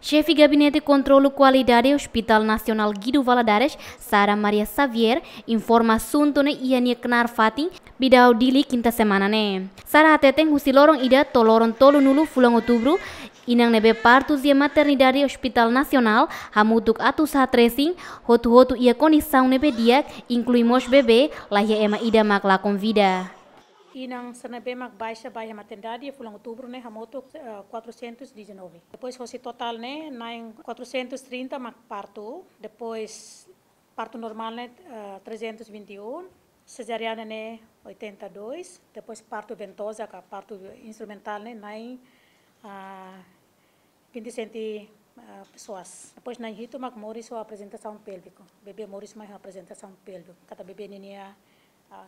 Chefe Gabinete Controlo Qualidade e Hospital Nasional Guido Valadares, Sara Maria Xavier, informa assunto ne ia nia kenar fatin bidau dili kinta semana ne. Sara ateteng husi lorong ida tolorong tolu nulu fulang otubru, inang nebe partu zia maternidade Hospital Nasional hamutuk atu sa tracing hotu hotu ia konis saung nebe diak mos bebe lahia ema ida maklakon vida. e inang baixa baixa bai foi em outubro né hamoto 419 depois fosse total né nain 430 mac parto depois parto normal né 321 eh, cesariana né 82 depois parto ventosa ka parto instrumental né nain uh, eh, 27 eh, pessoas. Depois, na Rito, mac Morris, a apresentação pélvica. Bebê Morris, mais apresentação pélvica. Cada bebê, nininha, Ah,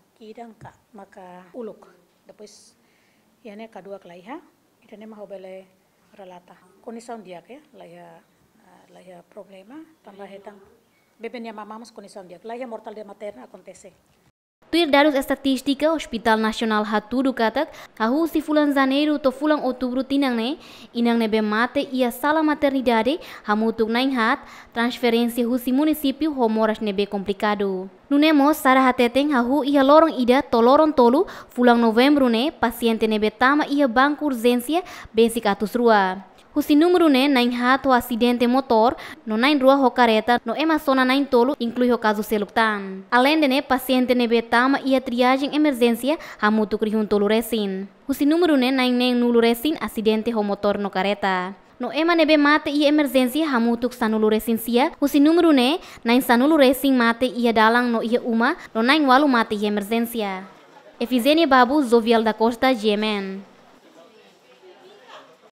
ka maka uluk depois yane kelai ha itane mah hobele relata kondison dia ke laya laya ah, problema tambah hetang beben ya mamamos kondison dia laya mortal de materna acontece Tuir Darus estatistika Hospital Nasional Hatu dukatak, hahu si fulan janeiro to fulan tinang ne, inang nebe mate ia sala maternidade, hamutuk naing hat, transferensi husi munisipi homoras nebe komplikado. Nunemo Sarah hateteng hahu ia lorong ida tolorong tolu fulang November ne paciente ne betama ia banco urgência atus rua. Husi número ne nain hatu asidente motor no nain rua ho no ema nain tolo inclui ho caso Alende ne paciente ne betama ia triaging emergência hamutu krihun tolu resin. Husi número ne nain neng nulu resin asidente ho motor no kareta. No ema nebe mate ia emergensi hamutuk sanulu resensia. husi numru ne nain sanulu resing mate ia dalang no ia uma no nain walu mate ia emergensia. Efizene Babu Zovial da Costa, GMN.